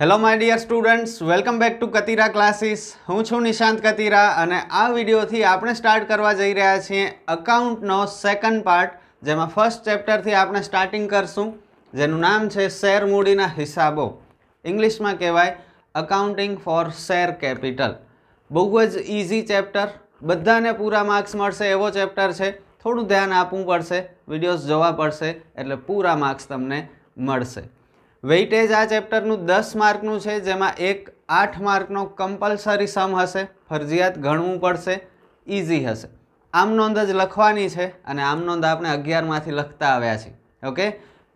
hello my dear students welcome back to Katira classes હું છું નિશાંત કતીરા અને આ વિડીયોથી આપણે સ્ટાર્ટ કરવા જઈ રહ્યા છીએ અકાઉન્ટનો સેકન્ડ પાર્ટ જેમાં ફર્સ્ટ ચેપ્ટરથી આપણે સ્ટાર્ટિંગ કરશું જેનું નામ છે શેર મૂડીના હિસાબો ઇંગ્લિશમાં કહેવાય અકાઉન્ટિંગ ફોર શેર કેપિટલ બહુ જ ઇઝી ચેપ્ટર બધાને પૂરા માર્ક્સ મળશે એવો ચેપ્ટર છે થોડું ધ્યાન આપવું પડશે વિડીયોઝ જોવા પડશે એટલે પૂરા માર્ક્સ તમને મળશે વેઇટેજ આ ચેપ્ટરનું દસ માર્કનું છે જેમાં એક આઠ માર્કનો કમ્પલસરી સમ હશે ફરજિયાત ગણવું પડશે ઇઝી હશે આમ નોંધ જ લખવાની છે અને આમ નોંધ આપણે અગિયારમાંથી લખતા આવ્યા છીએ ઓકે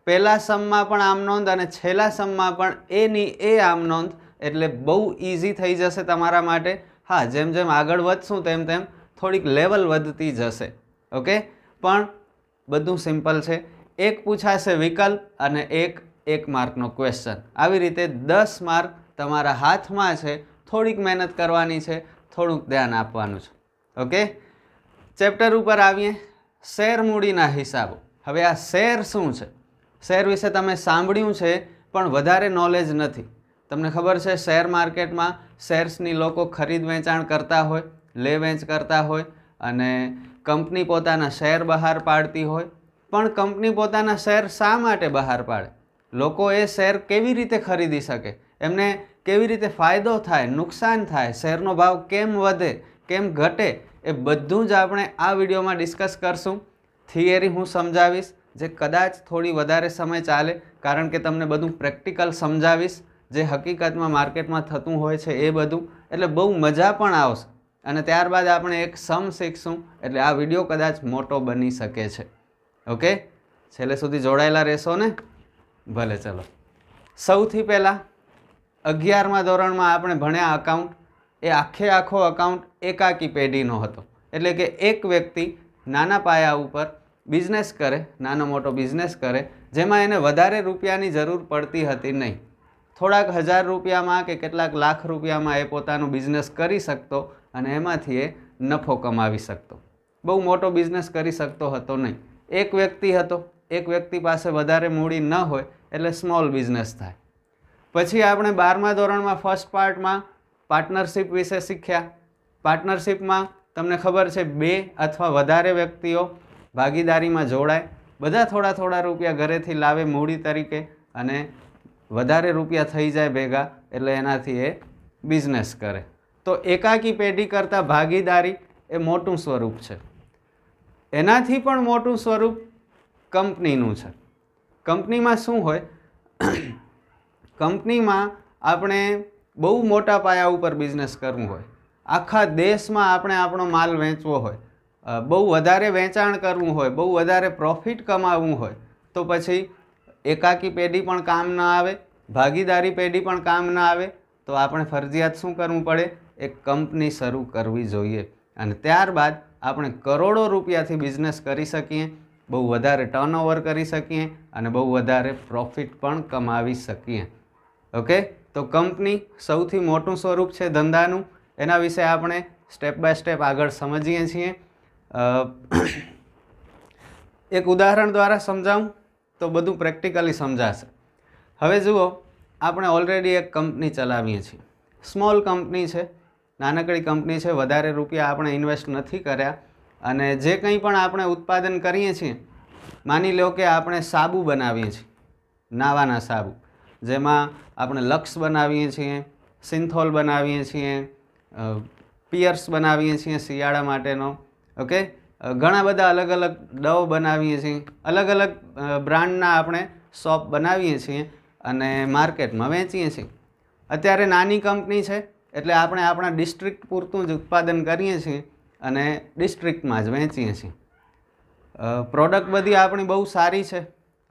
પહેલા સમમાં પણ આમ નોંધ અને છેલ્લા સમમાં પણ એની એ આમ નોંધ એટલે બહુ ઇઝી થઈ જશે તમારા માટે હા જેમ જેમ આગળ વધશું તેમ તેમ થોડીક લેવલ વધતી જશે ઓકે પણ બધું સિમ્પલ છે એક પૂછાશે વિકલ્પ અને એક એક માર્કનો ક્વેશ્ચન આવી રીતે દસ માર્ક તમારા હાથમાં છે થોડીક મહેનત કરવાની છે થોડુંક ધ્યાન આપવાનું છે ઓકે ચેપ્ટર ઉપર આવીએ શેર મૂડીના હિસાબો હવે આ શેર શું છે શેર વિશે તમે સાંભળ્યું છે પણ વધારે નોલેજ નથી તમને ખબર છે શેર માર્કેટમાં શેર્સની લોકો ખરીદ વેચાણ કરતા હોય લે વેચ કરતા હોય અને કંપની પોતાના શેર બહાર પાડતી હોય પણ કંપની પોતાના શેર શા માટે બહાર પાડે લોકો એ શેર કેવી રીતે ખરીદી શકે એમને કેવી રીતે ફાયદો થાય નુકસાન થાય શેરનો ભાવ કેમ વધે કેમ ઘટે એ બધું જ આપણે આ વિડીયોમાં ડિસ્કસ કરશું થિયરી હું સમજાવીશ જે કદાચ થોડી વધારે સમય ચાલે કારણ કે તમને બધું પ્રેક્ટિકલ સમજાવીશ જે હકીકતમાં માર્કેટમાં થતું હોય છે એ બધું એટલે બહુ મજા પણ આવશે અને ત્યારબાદ આપણે એક સમ શીખશું એટલે આ વિડીયો કદાચ મોટો બની શકે છે ઓકે છેલ્લે સુધી જોડાયેલા રહેશો ને ભલે ચલો સૌથી પહેલાં અગિયારમાં ધોરણમાં આપણે ભણ્યા અકાઉન્ટ એ આખે આખો અકાઉન્ટ એકાકી પેઢીનો હતો એટલે કે એક વ્યક્તિ નાના પાયા ઉપર બિઝનેસ કરે નાનો મોટો બિઝનેસ કરે જેમાં એને વધારે રૂપિયાની જરૂર પડતી હતી નહીં થોડાક હજાર રૂપિયામાં કે કેટલાક લાખ રૂપિયામાં એ પોતાનો બિઝનેસ કરી શકતો અને એમાંથી એ નફો કમાવી શકતો બહુ મોટો બિઝનેસ કરી શકતો હતો નહીં એક વ્યક્તિ હતો એક વ્યક્તિ પાસે વધારે મૂડી ન હોય એટલે સ્મોલ બિઝનેસ થાય પછી આપણે બારમા ધોરણમાં ફર્સ્ટ પાર્ટમાં પાર્ટનરશીપ વિશે શીખ્યા પાર્ટનરશીપમાં તમને ખબર છે બે અથવા વધારે વ્યક્તિઓ ભાગીદારીમાં જોડાય બધા થોડા થોડા રૂપિયા ઘરેથી લાવે મૂડી તરીકે અને વધારે રૂપિયા થઈ જાય ભેગા એટલે એનાથી એ બિઝનેસ કરે તો એકાકી પેઢી કરતાં ભાગીદારી એ મોટું સ્વરૂપ છે એનાથી પણ મોટું સ્વરૂપ કંપનીનું છે કંપનીમાં શું હોય કંપનીમાં આપણે બહુ મોટા પાયા ઉપર બિઝનેસ કરવું હોય આખા દેશમાં આપણે આપણો માલ વેચવો હોય બહુ વધારે વેચાણ કરવું હોય બહુ વધારે પ્રોફિટ કમાવવું હોય તો પછી એકાકી પેઢી પણ કામ ન આવે ભાગીદારી પેઢી પણ કામ ન આવે તો આપણે ફરજિયાત શું કરવું પડે એક કંપની શરૂ કરવી જોઈએ અને ત્યારબાદ આપણે કરોડો રૂપિયાથી બિઝનેસ કરી શકીએ બહુ વધારે ટર્નઓવર કરી શકીએ અને બહુ વધારે પ્રોફિટ પણ કમાવી શકીએ ઓકે તો કંપની સૌથી મોટું સ્વરૂપ છે ધંધાનું એના વિશે આપણે સ્ટેપ બાય સ્ટેપ આગળ સમજીએ છીએ એક ઉદાહરણ દ્વારા સમજાવું તો બધું પ્રેક્ટિકલી સમજાશે હવે જુઓ આપણે ઓલરેડી એક કંપની ચલાવીએ છીએ સ્મોલ કંપની છે નાનકડી કંપની છે વધારે રૂપિયા આપણે ઇન્વેસ્ટ નથી કર્યા અને જે કંઈ પણ આપણે ઉત્પાદન કરીએ છીએ માની લો કે આપણે સાબુ બનાવીએ છીએ નાવાના સાબુ જેમાં આપણે લક્ષ બનાવીએ છીએ સિન્થોલ બનાવીએ છીએ પિયર્સ બનાવીએ છીએ શિયાળા માટેનો ઓકે ઘણા બધા અલગ અલગ ડવ બનાવીએ છીએ અલગ અલગ બ્રાન્ડના આપણે સોપ બનાવીએ છીએ અને માર્કેટમાં વેચીએ છીએ અત્યારે નાની કંપની છે એટલે આપણે આપણા ડિસ્ટ્રિક્ટ પૂરતું જ ઉત્પાદન કરીએ છીએ અને ડિસ્ટ્રિક્ટમાં જ વહેંચીએ છીએ પ્રોડક્ટ બધી આપણી બહુ સારી છે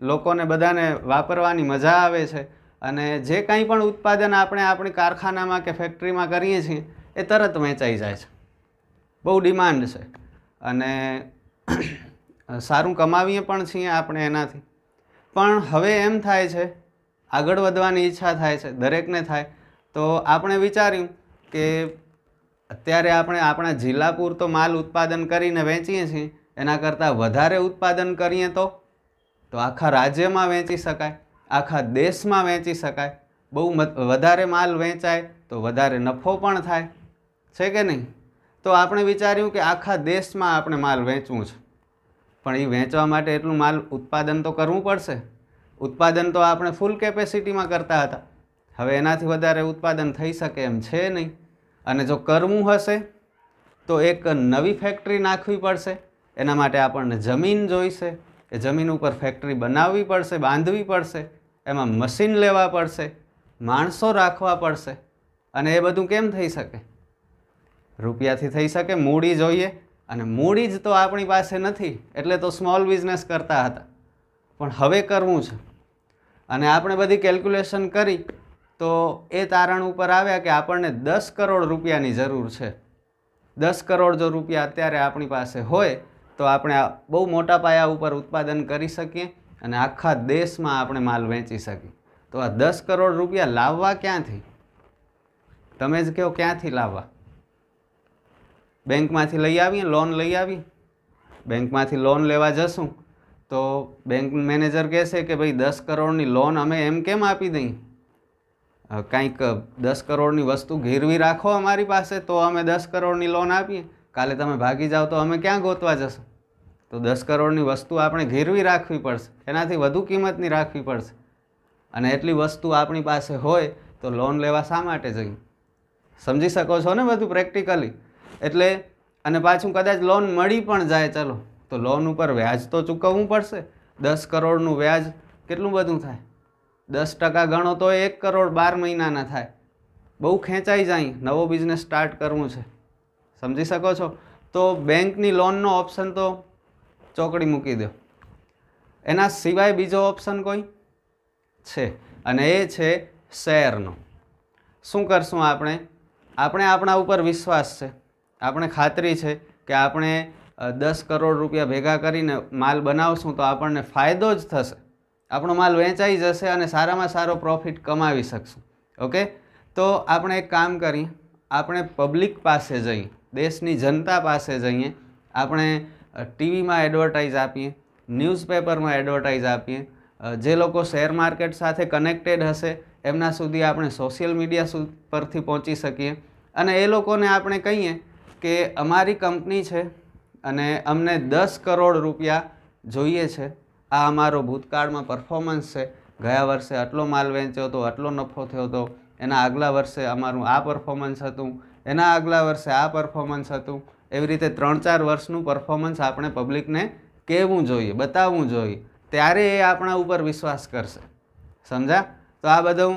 લોકોને બધાને વાપરવાની મજા આવે છે અને જે કંઈ પણ ઉત્પાદન આપણે આપણી કારખાનામાં કે ફેક્ટરીમાં કરીએ છીએ એ તરત વેચાઈ જાય છે બહુ ડિમાન્ડ છે અને સારું કમાવીએ પણ છીએ આપણે એનાથી પણ હવે એમ થાય છે આગળ વધવાની ઈચ્છા થાય છે દરેકને થાય તો આપણે વિચાર્યું કે અત્યારે આપણે આપણા જિલ્લા પૂરતો માલ ઉત્પાદન કરીને વેચીએ છીએ એના કરતાં વધારે ઉત્પાદન કરીએ તો તો આખા રાજ્યમાં વેચી શકાય આખા દેશમાં વેચી શકાય બહુ વધારે માલ વેચાય તો વધારે નફો પણ થાય છે કે નહીં તો આપણે વિચાર્યું કે આખા દેશમાં આપણે માલ વેચવું છે પણ એ વેચવા માટે એટલું માલ ઉત્પાદન તો કરવું પડશે ઉત્પાદન તો આપણે ફૂલ કેપેસિટીમાં કરતા હતા હવે એનાથી વધારે ઉત્પાદન થઈ શકે એમ છે નહીં અને જો કરવું હશે તો એક નવી ફેક્ટરી નાખવી પડશે એના માટે આપણને જમીન જોઈશે એ જમીન ઉપર ફેક્ટરી બનાવવી પડશે બાંધવી પડશે એમાં મશીન લેવા પડશે માણસો રાખવા પડશે અને એ બધું કેમ થઈ શકે રૂપિયાથી થઈ શકે મૂડી જોઈએ અને મૂડી જ તો આપણી પાસે નથી એટલે તો સ્મોલ બિઝનેસ કરતા હતા પણ હવે કરવું છે અને આપણે બધી કેલ્ક્યુલેશન કરી તો એ તારણ ઉપર આવ્યા કે આપણને દસ કરોડ રૂપિયાની જરૂર છે દસ કરોડ જો રૂપિયા અત્યારે આપણી પાસે હોય તો આપણે બહુ મોટા પાયા ઉપર ઉત્પાદન કરી શકીએ અને આખા દેશમાં આપણે માલ વેચી શકીએ તો આ દસ કરોડ રૂપિયા લાવવા ક્યાંથી તમે જ કહો ક્યાંથી લાવવા બેંકમાંથી લઈ આવીએ લોન લઈ આવી બેંકમાંથી લોન લેવા જશું તો બેંક મેનેજર કહેશે કે ભાઈ દસ કરોડની લોન અમે એમ કેમ આપી દઈએ કાંઈક દસ કરોડની વસ્તુ ઘેરવી રાખો અમારી પાસે તો અમે દસ કરોડની લોન આપીએ કાલે તમે ભાગી જાઓ તો અમે ક્યાં ગોતવા જશો તો દસ કરોડની વસ્તુ આપણે ઘેરવી રાખવી પડશે એનાથી વધુ કિંમતની રાખવી પડશે અને એટલી વસ્તુ આપણી પાસે હોય તો લોન લેવા શા માટે જઈએ સમજી શકો છો ને બધું પ્રેક્ટિકલી એટલે અને પાછું કદાચ લોન મળી પણ જાય ચલો તો લોન ઉપર વ્યાજ તો ચૂકવવું પડશે દસ કરોડનું વ્યાજ કેટલું બધું થાય દસ ટકા ગણો તો એક કરોડ બાર મહિનાના થાય બહુ ખેંચાઈ જાય નવો બિઝનેસ સ્ટાર્ટ કરવું છે સમજી શકો છો તો બેંકની લોનનો ઓપ્શન તો ચોકડી મૂકી દો એના સિવાય બીજો ઓપ્શન કોઈ છે અને એ છે શેરનો શું કરશું આપણે આપણે આપણા ઉપર વિશ્વાસ છે આપણે ખાતરી છે કે આપણે દસ કરોડ રૂપિયા ભેગા કરીને માલ બનાવશું તો આપણને ફાયદો જ થશે આપણો માલ વેચાઈ જશે અને સારામાં સારો પ્રોફિટ કમાવી શકશું ઓકે તો આપણે એક કામ કરી આપણે પબ્લિક પાસે જઈએ દેશની જનતા પાસે જઈએ આપણે ટીવીમાં એડવર્ટાઈઝ આપીએ ન્યૂઝપેપરમાં એડવર્ટાઈઝ આપીએ જે લોકો શેર માર્કેટ સાથે કનેક્ટેડ હશે એમના સુધી આપણે સોશિયલ મીડિયા પરથી પહોંચી શકીએ અને એ લોકોને આપણે કહીએ કે અમારી કંપની છે અને અમને દસ કરોડ રૂપિયા જોઈએ છે આ અમારો ભૂતકાળમાં પરફોર્મન્સ છે ગયા વર્ષે આટલો માલ વેચ્યો હતો આટલો નફો થયો હતો એના આગલા વર્ષે અમારું આ પરફોર્મન્સ હતું એના આગલા વર્ષે આ પરફોર્મન્સ હતું એવી રીતે ત્રણ ચાર વર્ષનું પરફોર્મન્સ આપણે પબ્લિકને કહેવું જોઈએ બતાવવું જોઈએ ત્યારે એ આપણા ઉપર વિશ્વાસ કરશે સમજા તો આ બધું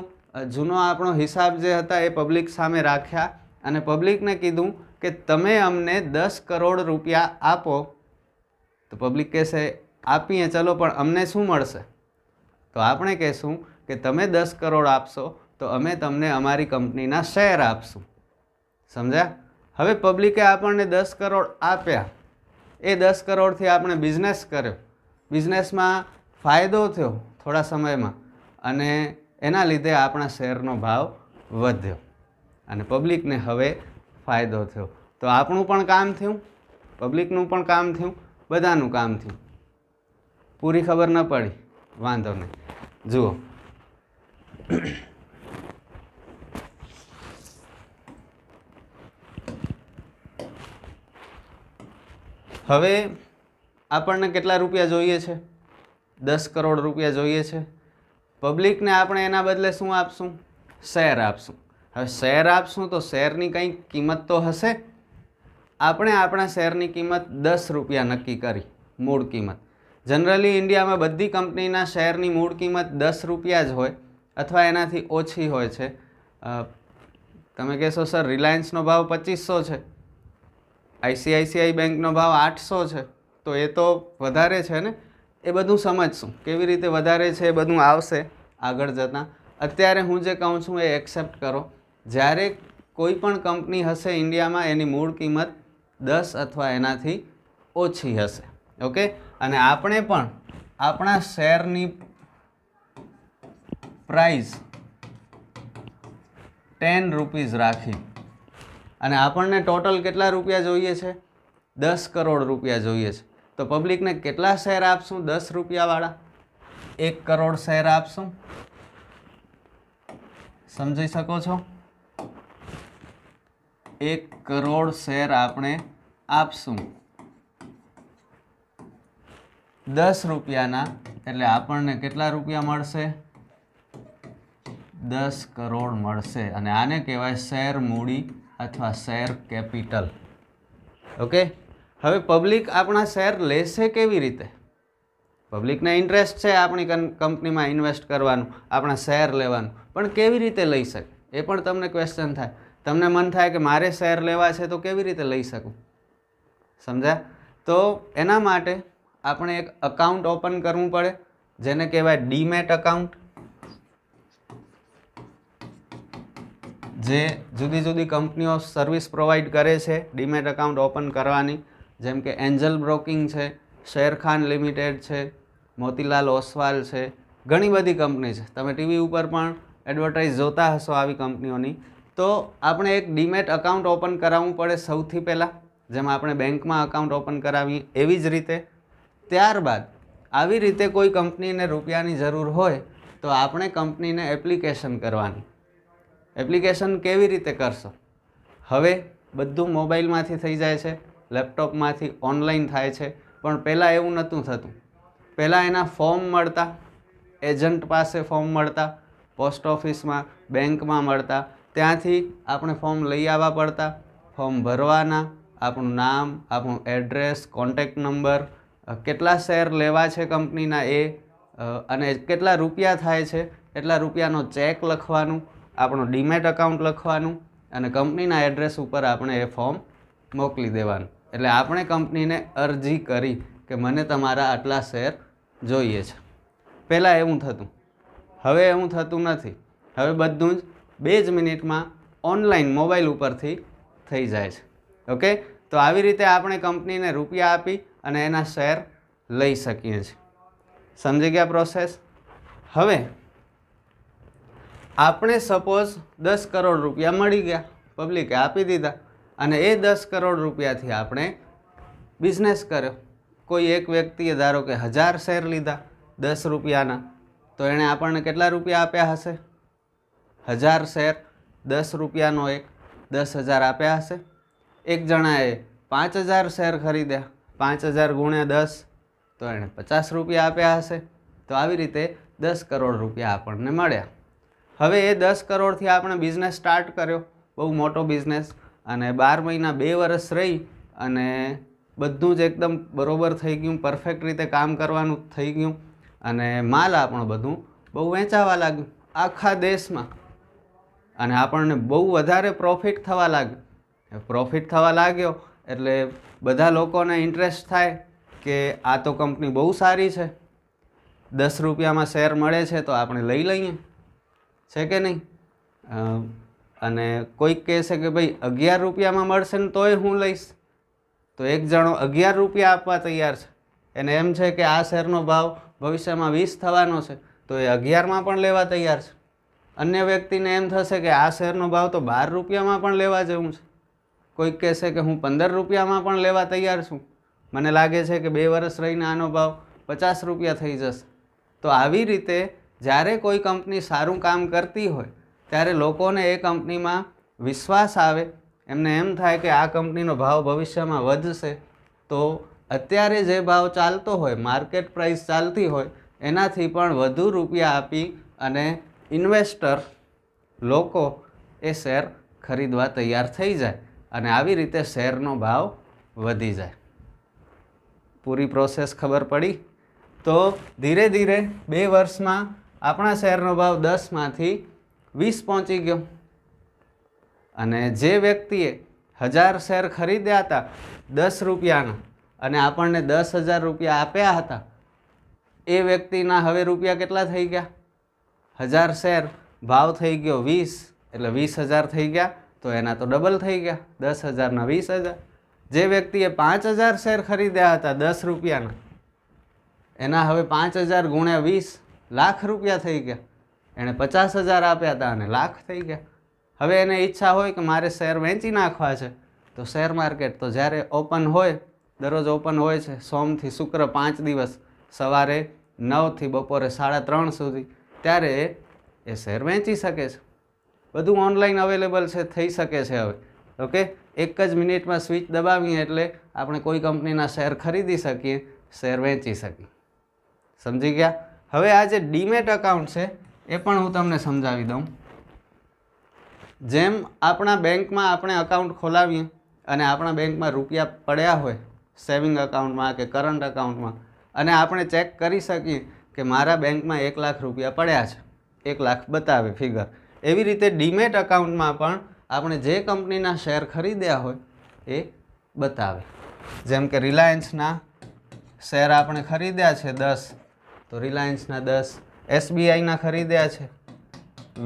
જૂનો આપણો હિસાબ જે હતા એ પબ્લિક સામે રાખ્યા અને પબ્લિકને કીધું કે તમે અમને દસ કરોડ રૂપિયા આપો તો પબ્લિક કહેશે આપીએ ચલો પણ અમને શું મળશે તો આપણે કહેશું કે તમે દસ કરોડ આપશો તો અમે તમને અમારી કંપનીના શેર આપશું સમજ્યા હવે પબ્લિકે આપણને દસ કરોડ આપ્યા એ દસ કરોડથી આપણે બિઝનેસ કર્યો બિઝનેસમાં ફાયદો થયો થોડા સમયમાં અને એના લીધે આપણા શેરનો ભાવ વધ્યો અને પબ્લિકને હવે ફાયદો થયો તો આપણું પણ કામ થયું પબ્લિકનું પણ કામ થયું બધાનું કામ થયું પૂરી ખબર ન પડી વાંધો નહીં જુઓ હવે આપણને કેટલા રૂપિયા જોઈએ છે દસ કરોડ રૂપિયા જોઈએ છે પબ્લિકને આપણે એના બદલે શું આપશું શેર આપશું હવે શેર આપશું તો શેરની કંઈ કિંમત તો હશે આપણે આપણા શેરની કિંમત દસ રૂપિયા નક્કી કરી મૂળ કિંમત જનરલી ઇન્ડિયામાં બધી કંપનીના શેરની મૂળ કિંમત દસ રૂપિયા જ હોય અથવા એનાથી ઓછી હોય છે તમે કહેશો સર રિલાયન્સનો ભાવ પચીસો છે આઈસીઆઈસીઆઈ બેંકનો ભાવ આઠસો છે તો એ તો વધારે છે ને એ બધું સમજશું કેવી રીતે વધારે છે એ બધું આવશે આગળ જતાં અત્યારે હું જે કહું છું એ એક્સેપ્ટ કરો જ્યારે કોઈ પણ કંપની હશે ઇન્ડિયામાં એની મૂળ કિંમત દસ અથવા એનાથી ઓછી હશે ઓકે અને આપણે પણ આપણા શેરની પ્રાઇઝ ટેન રૂપીઝ રાખી અને આપણને ટોટલ કેટલા રૂપિયા જોઈએ છે દસ કરોડ રૂપિયા જોઈએ છે તો પબ્લિકને કેટલા શેર આપશું દસ રૂપિયાવાળા એક કરોડ શેર આપશું સમજી શકો છો એક કરોડ શેર આપણે આપશું દસ રૂપિયાના એટલે આપણને કેટલા રૂપિયા મળશે દસ કરોડ મળશે અને આને કહેવાય શેર મૂડી અથવા શેર કેપિટલ ઓકે હવે પબ્લિક આપણા શેર લેશે કેવી રીતે પબ્લિકને ઇન્ટરેસ્ટ છે આપણી કંપનીમાં ઇન્વેસ્ટ કરવાનું આપણા શેર લેવાનું પણ કેવી રીતે લઈ શકે એ પણ તમને ક્વેશ્ચન થાય તમને મન થાય કે મારે શેર લેવા છે તો કેવી રીતે લઈ શકું સમજ્યા તો એના માટે આપણે એક અકાઉન્ટ ઓપન કરવું પડે જેને કહેવાય ડીમેટ અકાઉન્ટ જે જુદી જુદી કંપનીઓ સર્વિસ પ્રોવાઈડ કરે છે ડીમેટ અકાઉન્ટ ઓપન કરવાની જેમ કે એન્જલ બ્રોકિંગ છે શેરખાન લિમિટેડ છે મોતીલાલ ઓસવાલ છે ઘણી બધી કંપની છે તમે ટીવી ઉપર પણ એડવર્ટાઇઝ જોતા હશો આવી કંપનીઓની તો આપણે એક ડીમેટ અકાઉન્ટ ઓપન કરાવવું પડે સૌથી પહેલાં જેમાં આપણે બેંકમાં અકાઉન્ટ ઓપન કરાવીએ એવી જ રીતે ત્યારબાદ આવી રીતે કોઈ કંપનીને રૂપિયાની જરૂર હોય તો આપણે કંપનીને એપ્લિકેશન કરવાની એપ્લિકેશન કેવી રીતે કરશો હવે બધું મોબાઈલમાંથી થઈ જાય છે લેપટોપમાંથી ઓનલાઈન થાય છે પણ પહેલાં એવું નહોતું થતું પહેલાં એના ફોર્મ મળતા એજન્ટ પાસે ફોર્મ મળતા પોસ્ટ ઓફિસમાં બેંકમાં મળતા ત્યાંથી આપણે ફોર્મ લઈ આવવા પડતા ફોર્મ ભરવાના આપણું નામ આપણું એડ્રેસ કોન્ટેક્ટ નંબર કેટલા શેર લેવા છે કંપનીના એ અને કેટલા રૂપિયા થાય છે એટલા રૂપિયાનો ચેક લખવાનું આપણો ડીમેટ અકાઉન્ટ લખવાનું અને કંપનીના એડ્રેસ ઉપર આપણે એ ફોર્મ મોકલી દેવાનું એટલે આપણે કંપનીને અરજી કરી કે મને તમારા આટલા શેર જોઈએ છે પહેલાં એવું થતું હવે એવું થતું નથી હવે બધું જ બે જ મિનિટમાં ઓનલાઈન મોબાઈલ ઉપરથી થઈ જાય છે ઓકે તો આવી રીતે આપણે કંપનીને રૂપિયા આપી અને એના શેર લઈ શકીએ છીએ સમજી ગયા પ્રોસેસ હવે આપણે સપોઝ દસ કરોડ રૂપિયા મળી ગયા પબ્લિકે આપી દીધા અને એ દસ કરોડ રૂપિયાથી આપણે બિઝનેસ કર્યો કોઈ એક વ્યક્તિએ ધારો કે હજાર શેર લીધા દસ રૂપિયાના તો એણે આપણને કેટલા રૂપિયા આપ્યા હશે હજાર શેર દસ રૂપિયાનો એક દસ હજાર આપ્યા હશે એક જણાએ પાંચ હજાર શેર ખરીદ્યા પાંચ હજાર ગુણ્યા દસ તો એણે પચાસ રૂપિયા આપ્યા હશે તો આવી રીતે દસ કરોડ રૂપિયા આપણને મળ્યા હવે એ દસ કરોડથી આપણે બિઝનેસ સ્ટાર્ટ કર્યો બહુ મોટો બિઝનેસ અને બાર મહિના બે વર્ષ રહી અને બધું જ એકદમ બરોબર થઈ ગયું પરફેક્ટ રીતે કામ કરવાનું થઈ ગયું અને માલ આપણું બધું બહુ વેચાવા લાગ્યું આખા દેશમાં અને આપણને બહુ વધારે પ્રોફિટ થવા લાગ્યું પ્રોફિટ થવા લાગ્યો એટલે બધા લોકોને ઇન્ટરેસ્ટ થાય કે આ તો કંપની બહુ સારી છે દસ રૂપિયામાં શેર મળે છે તો આપણે લઈ લઈએ છે કે નહીં અને કોઈક કહેશે કે ભાઈ અગિયાર રૂપિયામાં મળશે ને તોય હું લઈશ તો એક જણો અગિયાર રૂપિયા આપવા તૈયાર છે એને એમ છે કે આ શેરનો ભાવ ભવિષ્યમાં વીસ થવાનો છે તો એ અગિયારમાં પણ લેવા તૈયાર છે અન્ય વ્યક્તિને એમ થશે કે આ શેરનો ભાવ તો બાર રૂપિયામાં પણ લેવા જેવું છે કોઈક કહેશે કે હું પંદર રૂપિયામાં પણ લેવા તૈયાર છું મને લાગે છે કે બે વર્ષ રહીને આનો ભાવ પચાસ રૂપિયા થઈ જશે તો આવી રીતે જ્યારે કોઈ કંપની સારું કામ કરતી હોય ત્યારે લોકોને એ કંપનીમાં વિશ્વાસ આવે એમને એમ થાય કે આ કંપનીનો ભાવ ભવિષ્યમાં વધશે તો અત્યારે જે ભાવ ચાલતો હોય માર્કેટ પ્રાઇસ ચાલતી હોય એનાથી પણ વધુ રૂપિયા આપી અને ઇન્વેસ્ટર લોકો એ શેર ખરીદવા તૈયાર થઈ જાય અને આવી રીતે શેરનો ભાવ વધી જાય પૂરી પ્રોસેસ ખબર પડી તો ધીરે ધીરે બે વર્ષમાં આપણા શેરનો ભાવ દસમાંથી વીસ પહોંચી ગયો અને જે વ્યક્તિએ હજાર શેર ખરીદ્યા હતા દસ રૂપિયાના અને આપણને દસ હજાર રૂપિયા આપ્યા હતા એ વ્યક્તિના હવે રૂપિયા કેટલા થઈ ગયા હજાર શેર ભાવ થઈ ગયો વીસ એટલે વીસ હજાર થઈ ગયા તો એના તો ડબલ થઈ ગયા દસ હજારના વીસ હજાર જે વ્યક્તિએ પાંચ હજાર શેર ખરીદ્યા હતા દસ રૂપિયાના એના હવે પાંચ હજાર ગુણ્યા વીસ લાખ રૂપિયા થઈ ગયા એણે પચાસ હજાર આપ્યા હતા અને લાખ થઈ ગયા હવે એને ઈચ્છા હોય કે મારે શેર વેચી નાખવા છે તો શેર માર્કેટ તો જ્યારે ઓપન હોય દરરોજ ઓપન હોય છે સોમથી શુક્ર પાંચ દિવસ સવારે નવથી બપોરે સાડા ત્રણ સુધી ત્યારે એ શેર વેચી શકે છે બધું ઓનલાઈન અવેલેબલ છે થઈ શકે છે હવે ઓકે એક જ મિનિટમાં સ્વિચ દબાવીએ એટલે આપણે કોઈ કંપનીના શેર ખરીદી શકીએ શેર વેચી શકીએ સમજી ગયા હવે આ જે ડીમેટ અકાઉન્ટ છે એ પણ હું તમને સમજાવી દઉં જેમ આપણા બેંકમાં આપણે અકાઉન્ટ ખોલાવીએ અને આપણા બેંકમાં રૂપિયા પડ્યા હોય સેવિંગ અકાઉન્ટમાં કે કરંટ અકાઉન્ટમાં અને આપણે ચેક કરી શકીએ કે મારા બેંકમાં એક લાખ રૂપિયા પડ્યા છે એક લાખ બતાવે ફિગર એવી રીતે ડીમેટ અકાઉન્ટમાં પણ આપણે જે કંપનીના શેર ખરીદ્યા હોય એ બતાવે જેમ કે રિલાયન્સના શેર આપણે ખરીદ્યા છે દસ તો રિલાયન્સના દસ એસબીઆઈના ખરીદ્યા છે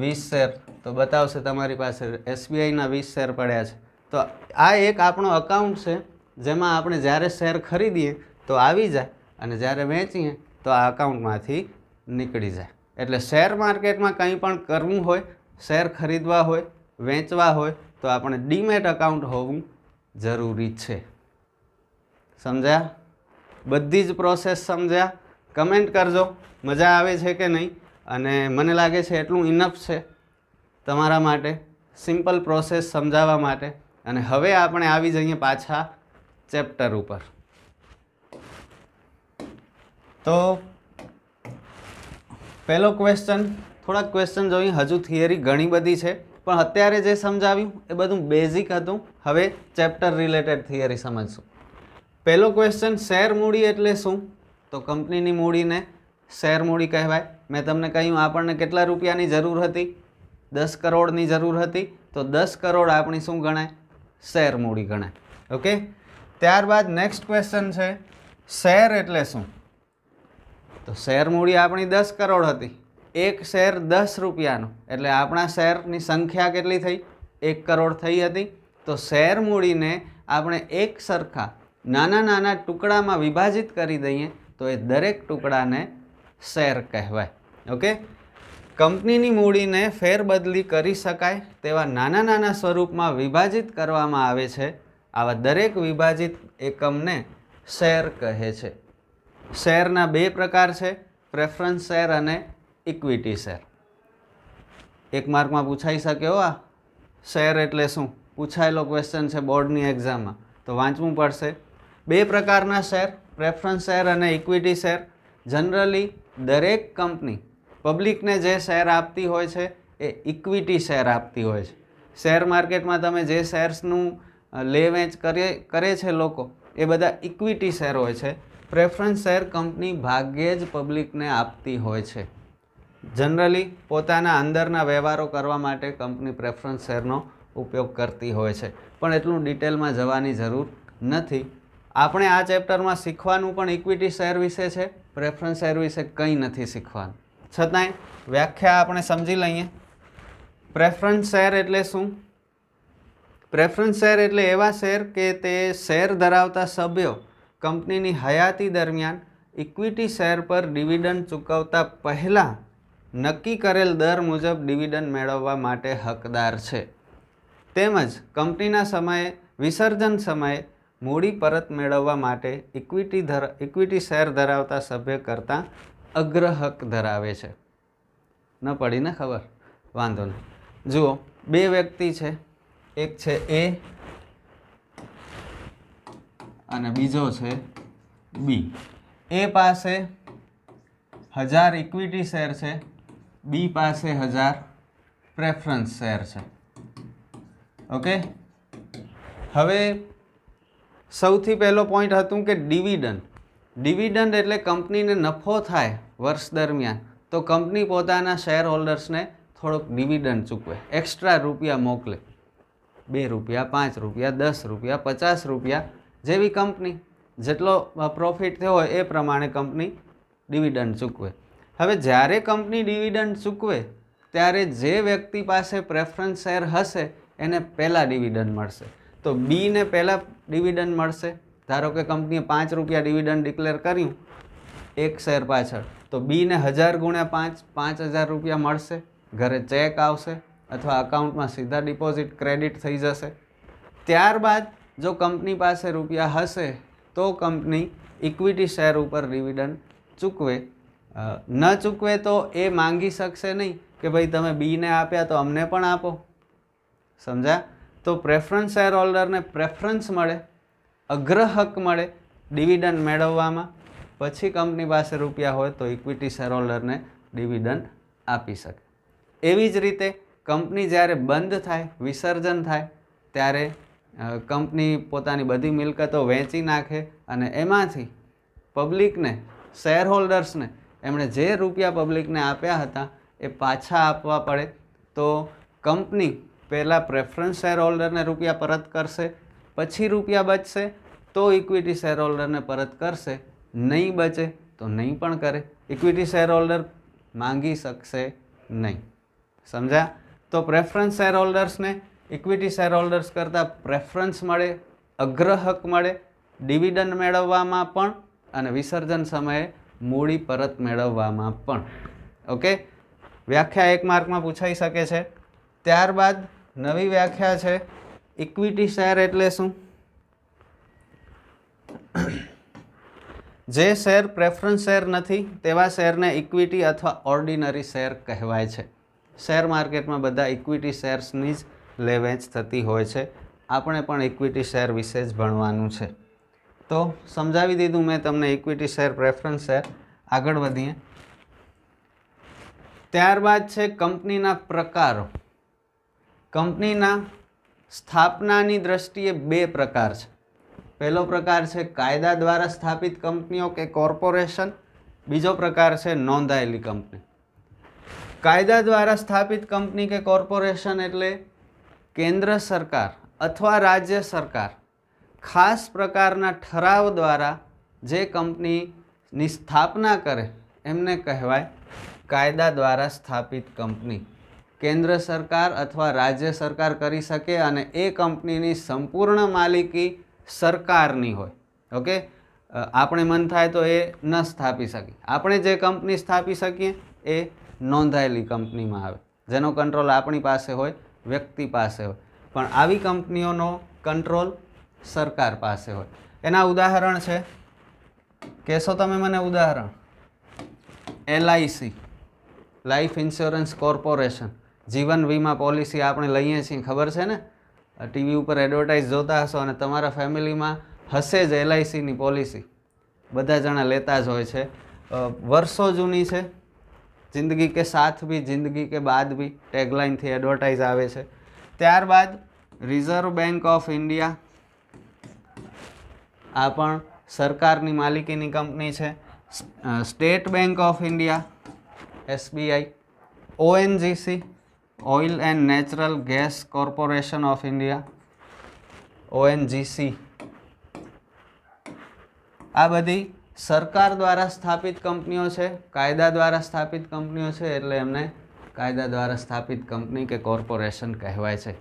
વીસ શેર તો બતાવશે તમારી પાસે એસબીઆઈના વીસ શેર પડ્યા છે તો આ એક આપણો અકાઉન્ટ છે જેમાં આપણે જ્યારે શેર ખરીદીએ તો આવી જાય અને જ્યારે વેચીએ તો આ અકાઉન્ટમાંથી નીકળી જાય એટલે શેર માર્કેટમાં કંઈ પણ કરવું હોય શેર ખરીદવા હોય વેચવા હોય તો આપણે ડીમેટ અકાઉન્ટ હોવું જરૂરી છે સમજ્યા બધી જ પ્રોસેસ સમજ્યા કમેન્ટ કરજો મજા આવે છે કે નહીં અને મને લાગે છે એટલું ઇનફ છે તમારા માટે સિમ્પલ પ્રોસેસ સમજાવવા માટે અને હવે આપણે આવી જઈએ પાછા ચેપ્ટર ઉપર તો પહેલો ક્વેશ્ચન થોડાક ક્વેશ્ચન જોઈ હજુ થિયરી ઘણી બધી છે પણ અત્યારે જે સમજાવ્યું એ બધું બેઝિક હતું હવે ચેપ્ટર રિલેટેડ થિયરી સમજશું પહેલો ક્વેશ્ચન શેર મૂડી એટલે શું તો કંપનીની મૂડીને શેર મૂડી કહેવાય મેં તમને કહ્યું આપણને કેટલા રૂપિયાની જરૂર હતી દસ કરોડની જરૂર હતી તો દસ કરોડ આપણી શું ગણાય શેર મૂડી ગણાય ઓકે ત્યારબાદ નેક્સ્ટ ક્વેશ્ચન છે શેર એટલે શું તો શેર મૂડી આપણી દસ કરોડ હતી એક શેર દસ રૂપિયાનો એટલે આપણા શેરની સંખ્યા કેટલી થઈ એક કરોડ થઈ હતી તો શેર મૂડીને આપણે એક સરખા નાના નાના ટુકડામાં વિભાજિત કરી દઈએ તો એ દરેક ટુકડાને શેર કહેવાય ઓકે કંપનીની મૂડીને ફેરબદલી કરી શકાય તેવા નાના નાના સ્વરૂપમાં વિભાજિત કરવામાં આવે છે આવા દરેક વિભાજિત એકમને શેર કહે છે શેરના બે પ્રકાર છે પ્રેફરન્સ શેર અને ઇક્વિટી શેર એક માર્કમાં પૂછાઈ શકે હો આ શેર એટલે શું પૂછાયેલો ક્વેશ્ચન છે બોર્ડની એક્ઝામમાં તો વાંચવું પડશે બે પ્રકારના શેર પ્રેફરન્સ શેર અને ઇક્વિટી શેર જનરલી દરેક કંપની પબ્લિકને જે શેર આપતી હોય છે એ ઇક્વિટી શેર આપતી હોય છે શેર માર્કેટમાં તમે જે શેર્સનું લે વેચ કરે કરે છે લોકો એ બધા ઇક્વિટી શેર હોય છે પ્રેફરન્સ શેર કંપની ભાગ્યે જ પબ્લિકને આપતી હોય છે જનરલી પોતાના અંદરના વ્યવહારો કરવા માટે કંપની પ્રેફરન્સ શેરનો ઉપયોગ કરતી હોય છે પણ એટલું ડિટેલમાં જવાની જરૂર નથી આપણે આ ચેપ્ટરમાં શીખવાનું પણ ઇક્વિટી શેર વિશે છે પ્રેફરન્સ શેર વિશે કંઈ નથી શીખવાનું છતાંય વ્યાખ્યા આપણે સમજી લઈએ પ્રેફરન્સ શેર એટલે શું પ્રેફરન્સ શેર એટલે એવા શેર કે તે શેર ધરાવતા સભ્યો કંપનીની હયાતી દરમિયાન ઇક્વિટી શેર પર ડિવિડન્ડ ચૂકવતા પહેલાં નક્કી કરેલ દર મુજબ ડિવિડન્ડ મેળવવા માટે હકદાર છે તેમજ કંપનીના સમયે વિસર્જન સમયે મૂડી પરત મેળવવા માટે ઇક્વિટી ધર ઇક્વિટી શેર ધરાવતા સભ્ય કરતાં અગ્રહક ધરાવે છે ન પડીને ખબર વાંધો નહીં જુઓ બે વ્યક્તિ છે એક છે એ અને બીજો છે બી એ પાસે હજાર ઇક્વિટી શેર છે બી પાસે હજાર પ્રેફરન્સ શેર છે ઓકે હવે સૌથી પહેલો પોઈન્ટ હતું કે ડિવિડન્ડ ડિવિડન્ડ એટલે કંપનીને નફો થાય વર્ષ દરમિયાન તો કંપની પોતાના શેર હોલ્ડર્સને થોડોક ડિવિડન્ડ ચૂકવે એક્સ્ટ્રા રૂપિયા મોકલે બે રૂપિયા પાંચ રૂપિયા દસ રૂપિયા પચાસ રૂપિયા જેવી કંપની જેટલો પ્રોફિટ થયો હોય એ પ્રમાણે કંપની ડિવિડન્ડ ચૂકવે હવે જ્યારે કંપની ડિવિડન્ડ ચૂકવે ત્યારે જે વ્યક્તિ પાસે પ્રેફરન્સ શેર હશે એને પહેલાં ડિવિડન્ડ મળશે તો બીને પહેલાં ડિવિડન્ડ મળશે ધારો કે કંપનીએ પાંચ રૂપિયા ડિવિડન્ડ ડિક્લેર કર્યું એક શેર પાછળ તો બીને હજાર ગુણ્યા પાંચ પાંચ હજાર રૂપિયા મળશે ઘરે ચેક આવશે અથવા અકાઉન્ટમાં સીધા ડિપોઝિટ ક્રેડિટ થઈ જશે ત્યારબાદ જો કંપની પાસે રૂપિયા હશે તો કંપની ઇક્વિટી શેર ઉપર ડિવિડન્ડ ચૂકવે ન ચૂકવે તો એ માંગી શકશે નહીં કે ભાઈ તમે બીને આપ્યા તો અમને પણ આપો સમજ્યા તો પ્રેફરન્સ શેર હોલ્ડરને પ્રેફરન્સ મળે અગ્રહક મળે ડિવિડન્ડ મેળવવામાં પછી કંપની પાસે રૂપિયા હોય તો ઇક્વિટી શેર હોલ્ડરને ડિવિડન્ડ આપી શકે એવી જ રીતે કંપની જ્યારે બંધ થાય વિસર્જન થાય ત્યારે કંપની પોતાની બધી મિલકતો વેચી નાખે અને એમાંથી પબ્લિકને શેર હોલ્ડર્સને એમણે જે રૂપિયા પબ્લિકને આપ્યા હતા એ પાછા આપવા પડે તો કંપની પહેલાં પ્રેફરન્સ શેર હોલ્ડરને રૂપિયા પરત કરશે પછી રૂપિયા બચશે તો ઇક્વિટી શેર હોલ્ડરને પરત કરશે નહીં બચે તો નહીં પણ કરે ઇક્વિટી શેર હોલ્ડર માંગી શકશે નહીં સમજ્યા તો પ્રેફરન્સ શેર હોલ્ડર્સને ઇક્વિટી શેર હોલ્ડર્સ કરતાં પ્રેફરન્સ મળે અગ્રહક મળે ડિવિડન્ડ મેળવવામાં પણ અને વિસર્જન સમયે મૂડી પરત મેળવવામાં પણ ઓકે વ્યાખ્યા એક માર્કમાં પૂછાઈ શકે છે ત્યારબાદ નવી વ્યાખ્યા છે ઇક્વિટી શેર એટલે શું જે શેર પ્રેફરન્સ શેર નથી તેવા શેરને ઇક્વિટી અથવા ઓર્ડિનરી શેર કહેવાય છે શેર માર્કેટમાં બધા ઇક્વિટી શેર્સની જ લેવેચ થતી હોય છે આપણે પણ ઇક્વિટી શેર વિશે જ ભણવાનું છે તો સમજાવી દીધું મેં તમને ઇક્વિટી શેર પ્રેફરન્સ શેર આગળ વધીએ ત્યારબાદ છે કંપનીના પ્રકારો કંપનીના સ્થાપનાની દ્રષ્ટિએ બે પ્રકાર છે પહેલો પ્રકાર છે કાયદા દ્વારા સ્થાપિત કંપનીઓ કે કોર્પોરેશન બીજો પ્રકાર છે નોંધાયેલી કંપની કાયદા દ્વારા સ્થાપિત કંપની કે કોર્પોરેશન એટલે કેન્દ્ર સરકાર અથવા રાજ્ય સરકાર ખાસ પ્રકારના ઠરાવ દ્વારા જે કંપનીની સ્થાપના કરે એમને કહેવાય કાયદા દ્વારા સ્થાપિત કંપની કેન્દ્ર સરકાર અથવા રાજ્ય સરકાર કરી શકે અને એ કંપનીની સંપૂર્ણ માલિકી સરકારની હોય ઓકે આપણે મન થાય તો એ ન સ્થાપી શકીએ આપણે જે કંપની સ્થાપી શકીએ એ નોંધાયેલી કંપનીમાં આવે જેનો કંટ્રોલ આપણી પાસે હોય વ્યક્તિ પાસે હોય પણ આવી કંપનીઓનો કંટ્રોલ સરકાર પાસે હોય એના ઉદાહરણ છે કહેશો તમે મને ઉદાહરણ એલઆઈસી લાઈફ ઇન્સ્યોરન્સ કોર્પોરેશન જીવન વીમા પોલિસી આપણે લઈએ છીએ ખબર છે ને ટીવી ઉપર એડવર્ટાઇઝ જોતા હશો અને તમારા ફેમિલીમાં હશે જ એલઆઈસીની પોલિસી બધા જણા લેતા જ હોય છે વર્ષો જૂની છે જિંદગી કે સાથ બી જિંદગી કે બાદ બી ટેગલાઇનથી એડવર્ટાઇઝ આવે છે ત્યારબાદ રિઝર્વ બેંક ઓફ ઇન્ડિયા આ પણ સરકારની માલિકીની કંપની છે State Bank of India SBI ONGC oil and natural gas corporation of India ONGC આ બધી સરકાર દ્વારા સ્થાપિત કંપનીઓ છે કાયદા દ્વારા સ્થાપિત કંપનીઓ છે એટલે એમને કાયદા દ્વારા સ્થાપિત કંપની કે કોર્પોરેશન કહેવાય છે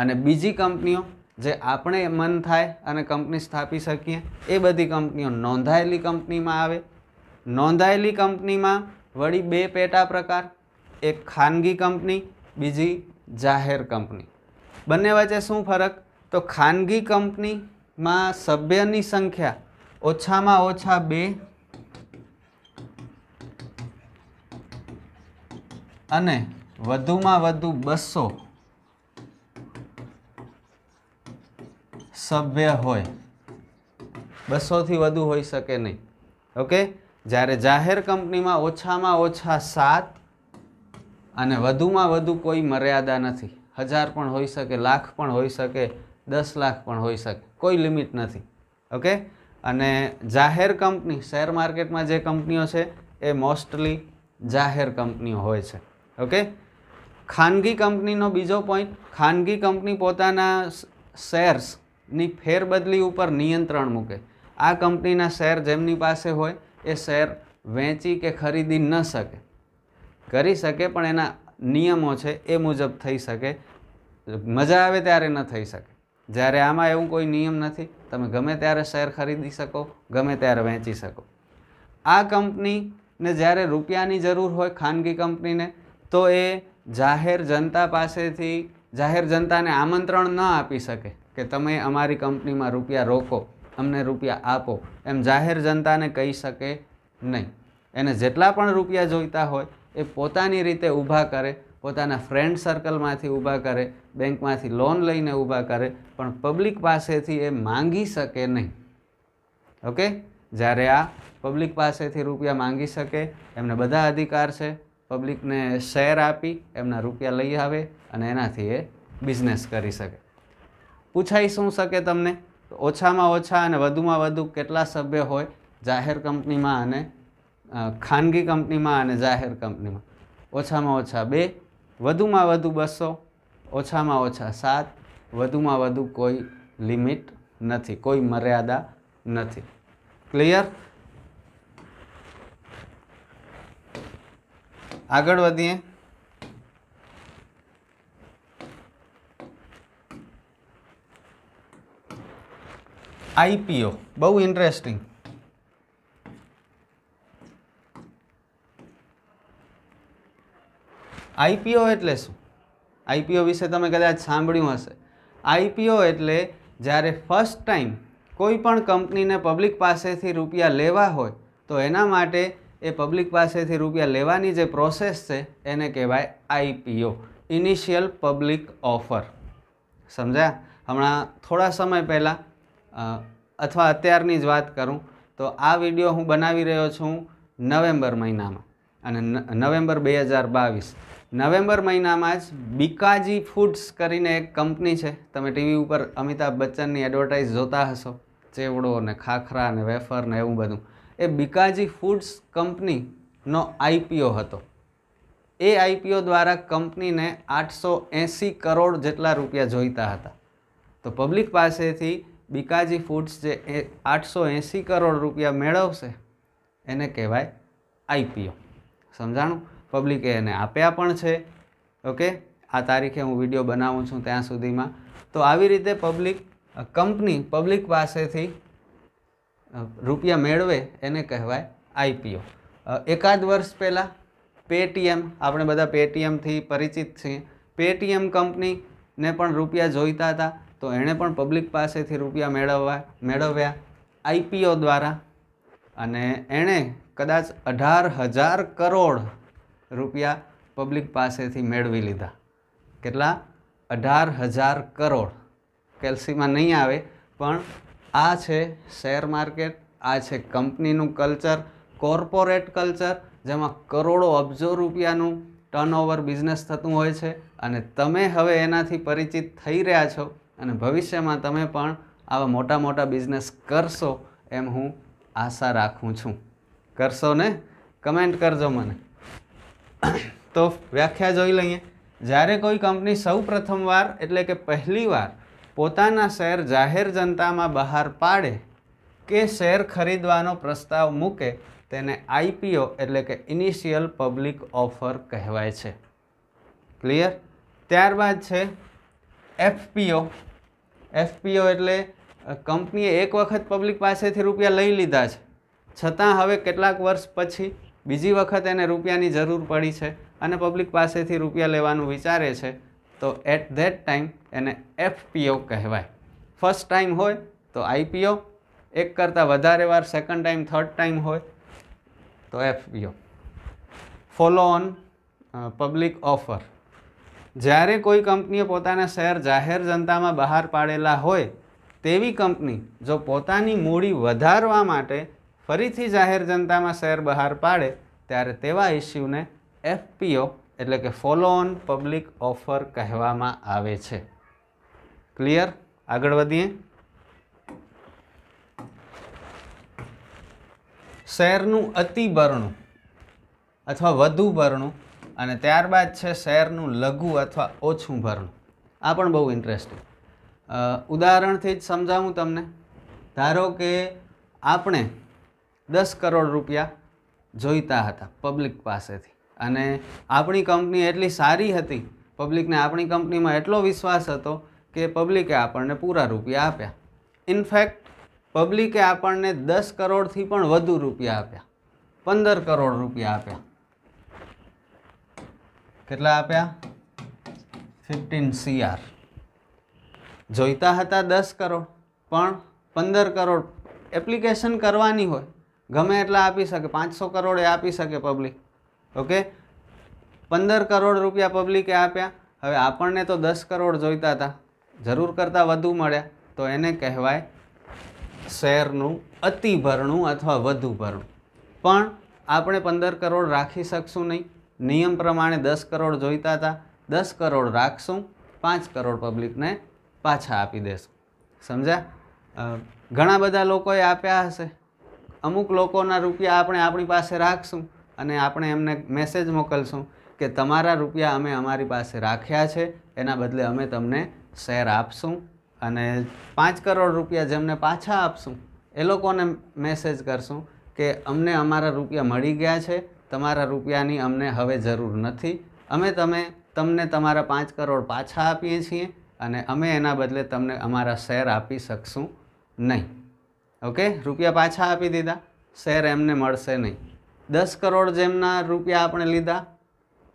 અને બીજી કંપનીઓ જે આપણે મન થાય અને કંપની સ્થાપી શકીએ એ બધી કંપનીઓ નોંધાયેલી કંપનીમાં આવે નોંધાયેલી કંપનીમાં વળી બે પેટા પ્રકાર એક ખાનગી કંપની બીજી જાહેર કંપની બંને વચ્ચે શું ફરક તો ખાનગી કંપનીમાં સભ્યની સંખ્યા ઓછામાં ઓછા બે અને વધુમાં વધુ બસો સભ્ય હોય બસોથી વધુ હોઈ શકે નહીં ઓકે જ્યારે જાહેર કંપનીમાં ઓછામાં ઓછા સાત અને વધુમાં વધુ કોઈ મર્યાદા નથી હજાર પણ હોઈ શકે લાખ પણ હોઈ શકે દસ લાખ પણ હોઈ શકે કોઈ લિમિટ નથી ઓકે અને જાહેર કંપની શેર માર્કેટમાં જે કંપનીઓ છે એ મોસ્ટલી જાહેર કંપનીઓ હોય છે ઓકે ખાનગી કંપનીનો બીજો પોઈન્ટ ખાનગી કંપની પોતાના શેર્સ ની ફેરબદલી ઉપર નિયંત્રણ મૂકે આ કંપનીના શેર જેમની પાસે હોય એ શેર વેચી કે ખરીદી ન શકે કરી શકે પણ એના નિયમો છે એ મુજબ થઈ શકે મજા આવે ત્યારે ન થઈ શકે જ્યારે આમાં એવું કોઈ નિયમ નથી તમે ગમે ત્યારે શેર ખરીદી શકો ગમે ત્યારે વેચી શકો આ કંપનીને જ્યારે રૂપિયાની જરૂર હોય ખાનગી કંપનીને તો એ જાહેર જનતા પાસેથી જાહેર જનતાને આમંત્રણ ન આપી શકે કે તમે અમારી કંપનીમાં રૂપિયા રોકો અમને રૂપિયા આપો એમ જાહેર જનતાને કહી શકે નહીં એને જેટલા પણ રૂપિયા જોઈતા હોય એ પોતાની રીતે ઊભા કરે પોતાના ફ્રેન્ડ સર્કલમાંથી ઊભા કરે બેંકમાંથી લોન લઈને ઊભા કરે પણ પબ્લિક પાસેથી એ માંગી શકે નહીં ઓકે જ્યારે આ પબ્લિક પાસેથી રૂપિયા માંગી શકે એમને બધા અધિકાર છે પબ્લિકને શેર આપી એમના રૂપિયા લઈ આવે અને એનાથી એ બિઝનેસ કરી શકે પૂછાઈ શું શકે તમને ઓછામાં ઓછા અને વધુમાં વધુ કેટલા સભ્ય હોય જાહેર કંપનીમાં અને ખાનગી કંપનીમાં અને જાહેર કંપનીમાં ઓછામાં ઓછા બે વધુમાં વધુ બસો ઓછામાં ઓછા સાત વધુમાં વધુ કોઈ લિમિટ નથી કોઈ મર્યાદા નથી ક્લિયર આગળ વધીએ આઈપીઓ બહુ ઇન્ટરેસ્ટિંગ આઈપીઓ એટલે શું આઈપીઓ વિશે તમે કદાચ સાંભળ્યું હશે આઈપીઓ એટલે જ્યારે ફર્સ્ટ ટાઈમ કોઈપણ કંપનીને પબ્લિક પાસેથી રૂપિયા લેવા હોય તો એના માટે એ પબ્લિક પાસેથી રૂપિયા લેવાની જે પ્રોસેસ છે એને કહેવાય આઈપીઓ ઇનિશિયલ પબ્લિક ઓફર સમજ્યા હમણાં થોડા સમય પહેલાં અથવા અત્યારની જ વાત કરું તો આ વિડીયો હું બનાવી રહ્યો છું નવેમ્બર મહિનામાં અને નવેમ્બર બે હજાર બાવીસ નવેમ્બર મહિનામાં જ બિકાજી ફૂડ્સ કરીને એક કંપની છે તમે ટીવી ઉપર અમિતાભ બચ્ચનની એડવર્ટાઇઝ જોતા હશો ચેવડો ને ખાખરા ને વેફર ને એવું બધું એ બિકાજી ફૂડ્સ કંપનીનો આઈપીઓ હતો એ આઈપીઓ દ્વારા કંપનીને આઠસો એંસી કરોડ જેટલા રૂપિયા જોઈતા હતા તો પબ્લિક પાસેથી બીકાજી ફૂડ્સ જે એ આઠસો એંસી કરોડ રૂપિયા મેળવશે એને કહેવાય આઈપીઓ સમજાણું પબ્લિકે એને આપ્યા પણ છે ઓકે આ તારીખે હું વિડીયો બનાવું છું ત્યાં સુધીમાં તો આવી રીતે પબ્લિક કંપની પબ્લિક પાસેથી રૂપિયા મેળવે એને કહેવાય આઈપીઓ એકાદ વર્ષ પહેલાં પેટીએમ આપણે બધા પેટીએમથી પરિચિત છીએ પેટીએમ કંપનીને પણ રૂપિયા જોઈતા હતા તો એણે પણ પબ્લિક પાસેથી રૂપિયા મેળવવા મેળવ્યા આઈપીઓ દ્વારા અને એણે કદાચ અઢાર હજાર કરોડ રૂપિયા પબ્લિક પાસેથી મેળવી લીધા કેટલા અઢાર હજાર કરોડ કેલ્સીમાં નહીં આવે પણ આ છે શેર માર્કેટ આ છે કંપનીનું કલ્ચર કોર્પોરેટ કલ્ચર જેમાં કરોડો અબજો રૂપિયાનું ટર્નઓવર બિઝનેસ થતું હોય છે અને તમે હવે એનાથી પરિચિત થઈ રહ્યા છો અને ભવિષ્યમાં તમે પણ આવા મોટા મોટા બિઝનેસ કરશો એમ હું આશા રાખું છું કરશો ને કમેન્ટ કરજો મને તો વ્યાખ્યા જોઈ લઈએ જ્યારે કોઈ કંપની સૌ પ્રથમવાર એટલે કે પહેલીવાર પોતાના શેર જાહેર જનતામાં બહાર પાડે કે શેર ખરીદવાનો પ્રસ્તાવ મૂકે તેને આઈપીઓ એટલે કે ઇનિશિયલ પબ્લિક ઓફર કહેવાય છે ક્લિયર ત્યારબાદ છે એફપીઓ એફપીઓ એટલે કંપનીએ એક વખત પબ્લિક પાસેથી રૂપિયા લઈ લીધા છે છતાં હવે કેટલાક વર્ષ પછી બીજી વખત એને રૂપિયાની જરૂર પડી છે અને પબ્લિક પાસેથી રૂપિયા લેવાનું વિચારે છે તો એટ ધેટ ટાઈમ એને એફપીઓ કહેવાય ફર્સ્ટ ટાઈમ હોય તો આઈપીઓ એક કરતાં વધારે વાર સેકન્ડ ટાઈમ થર્ડ ટાઈમ હોય તો FPO follow on public offer જ્યારે કોઈ કંપનીએ પોતાના શેર જાહેર જનતામાં બહાર પાડેલા હોય તેવી કંપની જો પોતાની મૂડી વધારવા માટે ફરીથી જાહેર જનતામાં શેર બહાર પાડે ત્યારે તેવા ઇસ્યુને એફપીઓ એટલે કે ફોલો ઓન પબ્લિક ઓફર કહેવામાં આવે છે ક્લિયર આગળ વધીએ શેરનું અતિ ભરણું અથવા વધુ બરણું અને ત્યારબાદ છે શેરનું લઘુ અથવા ઓછું ભરણું આ પણ બહુ ઇન્ટરેસ્ટિંગ ઉદાહરણથી જ સમજાવું તમને ધારો કે આપણે દસ કરોડ રૂપિયા જોઈતા હતા પબ્લિક પાસેથી અને આપણી કંપની એટલી સારી હતી પબ્લિકને આપણી કંપનીમાં એટલો વિશ્વાસ હતો કે પબ્લિકે આપણને પૂરા રૂપિયા આપ્યા ઇનફેક્ટ પબ્લિકે આપણને દસ કરોડથી પણ વધુ રૂપિયા આપ્યા પંદર કરોડ રૂપિયા આપ્યા કેટલા આપ્યા ફિફ્ટીન સીઆર જોઈતા હતા દસ કરોડ પણ પંદર કરોડ એપ્લિકેશન કરવાની હોય ગમે એટલા આપી શકે પાંચસો કરોડ એ આપી શકે પબ્લિક ઓકે પંદર કરોડ રૂપિયા પબ્લિકે આપ્યા હવે આપણને તો દસ કરોડ જોઈતા હતા જરૂર કરતાં વધુ મળ્યા તો એને કહેવાય શેરનું અતિભરણું અથવા વધુ ભરણું પણ આપણે પંદર કરોડ રાખી શકશું નહીં નિયમ પ્રમાણે દસ કરોડ જોઈતા હતા દસ કરોડ રાખશું પાંચ કરોડ પબ્લિકને પાછા આપી દેશું સમજ્યા ઘણા બધા લોકોએ આપ્યા હશે અમુક લોકોના રૂપિયા આપણે આપણી પાસે રાખશું અને આપણે એમને મેસેજ મોકલશું કે તમારા રૂપિયા અમે અમારી પાસે રાખ્યા છે એના બદલે અમે તમને શેર આપશું અને પાંચ કરોડ રૂપિયા જેમને પાછા આપશું એ લોકોને મેસેજ કરશું કે અમને અમારા રૂપિયા મળી ગયા છે તમારા રૂપિયાની અમને હવે જરૂર નથી અમે તમે તમને તમારા પાંચ કરોડ પાછા આપીએ છીએ અને અમે એના બદલે તમને અમારા શેર આપી શકશું નહીં ઓકે રૂપિયા પાછા આપી દીધા શેર એમને મળશે નહીં દસ કરોડ જેમના રૂપિયા આપણે લીધા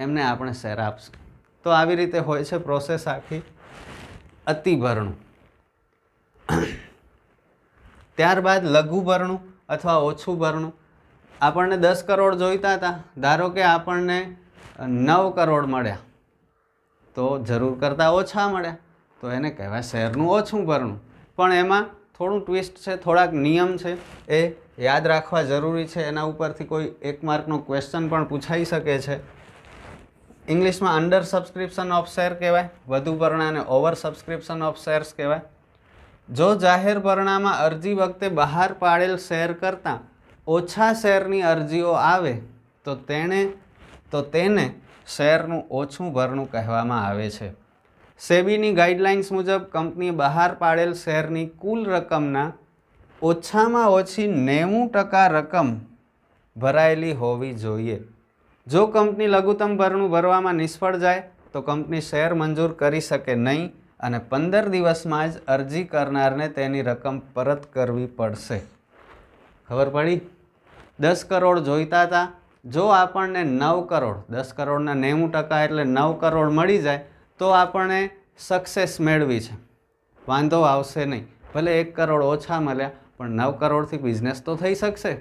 એમને આપણે શેર આપશું તો આવી રીતે હોય છે પ્રોસેસ આખી અતિભરણું ત્યારબાદ લઘુ ભરણું અથવા ઓછું ભરણું આપણને દસ કરોડ જોઈતા હતા ધારો કે આપણને નવ કરોડ મળ્યા તો જરૂર કરતાં ઓછા મળ્યા તો એને કહેવાય શહેરનું ઓછું ભરણું પણ એમાં થોડું ટ્વિસ્ટ છે થોડાક નિયમ છે એ યાદ રાખવા જરૂરી છે એના ઉપરથી કોઈ એક માર્કનો ક્વેશ્ચન પણ પૂછાઈ શકે છે ઇંગ્લિશમાં અંડર સબસ્ક્રિપ્શન ઓફ શેર કહેવાય વધુ ભરણાને ઓવર સબસ્ક્રિપ્શન ઓફ શેર્સ કહેવાય જો જાહેર ભરણામાં અરજી વખતે બહાર પાડેલ શેર કરતાં ઓછા શેરની અરજીઓ આવે તો તેણે તો તેને શેરનું ઓછું ભરણું કહેવામાં આવે છે સેબીની ગાઈડલાઇન્સ મુજબ કંપની બહાર પાડેલ શેરની કુલ રકમના ઓછામાં ઓછી નેવું ટકા રકમ ભરાયેલી હોવી જોઈએ જો કંપની લઘુત્તમ ભરણું ભરવામાં નિષ્ફળ જાય તો કંપની શેર મંજૂર કરી શકે નહીં અને પંદર દિવસમાં જ અરજી કરનારને તેની રકમ પરત કરવી પડશે ખબર પડી દસ કરોડ જોઈતા હતા જો આપણને નવ કરોડ દસ કરોડના નેવું ટકા એટલે નવ કરોડ મળી જાય તો આપણે સક્સેસ મેળવી છે વાંધો આવશે નહીં ભલે એક કરોડ ઓછા મળ્યા પણ નવ કરોડથી બિઝનેસ તો થઈ શકશે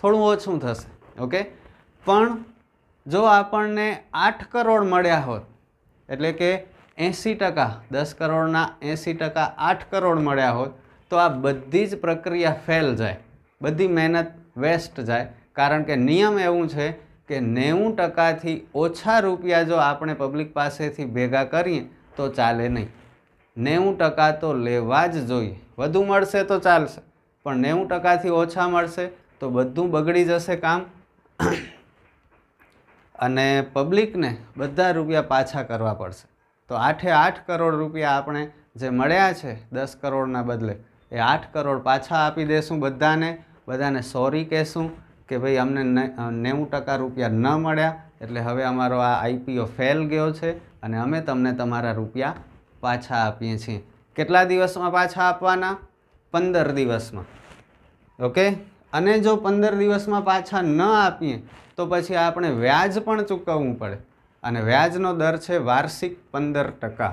થોડું ઓછું થશે ઓકે પણ જો આપણને આઠ કરોડ મળ્યા હોત એટલે કે એંસી ટકા દસ કરોડના એંસી ટકા આઠ કરોડ મળ્યા હોત તો આ બધી જ પ્રક્રિયા ફેલ જાય બધી મહેનત વેસ્ટ જાય કારણ કે નિયમ એવું છે કે નેવું ટકાથી ઓછા રૂપિયા જો આપણે પબ્લિક પાસેથી ભેગા કરીએ તો ચાલે નહીં નેવું ટકા તો લેવા જ જોઈએ વધુ મળશે તો ચાલશે પણ નેવું ટકાથી ઓછા મળશે તો બધું બગડી જશે કામ અને પબ્લિકને બધા રૂપિયા પાછા કરવા પડશે તો આઠે આઠ કરોડ રૂપિયા આપણે જે મળ્યા છે દસ કરોડના બદલે એ આઠ કરોડ પાછા આપી દઈશું બધાને બધાને સોરી કહેશું કે ભાઈ અમને નેવું ટકા રૂપિયા ન મળ્યા એટલે હવે અમારો આ આઈપીઓ ફેલ ગયો છે અને અમે તમને તમારા રૂપિયા પાછા આપીએ છીએ કેટલા દિવસમાં પાછા આપવાના પંદર દિવસમાં ઓકે અને જો પંદર દિવસમાં પાછા ન આપીએ તો પછી આપણે વ્યાજ પણ ચૂકવવું પડે અને વ્યાજનો દર છે વાર્ષિક પંદર ટકા